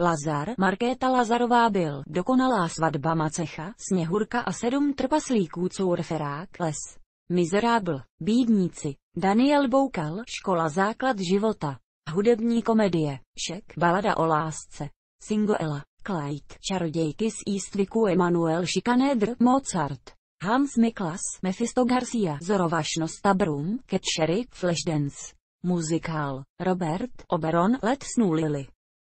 Lazar, Markéta Lazarová byl, dokonalá svatba Macecha, Sněhurka a sedm trpaslíků Courferák, Les, Mizerábl, Bídníci, Daniel Boukal, Škola základ života, Hudební komedie, Šek, Balada o lásce, Singoela, Clyde, Čarodějky z Eastwicku Emanuel Schikaneder, Mozart, Hans Miklas, Mephisto Garcia, Zorovašnost Tabrum, Ketchery, Flashdance, Muzikál, Robert, Oberon, Let Snu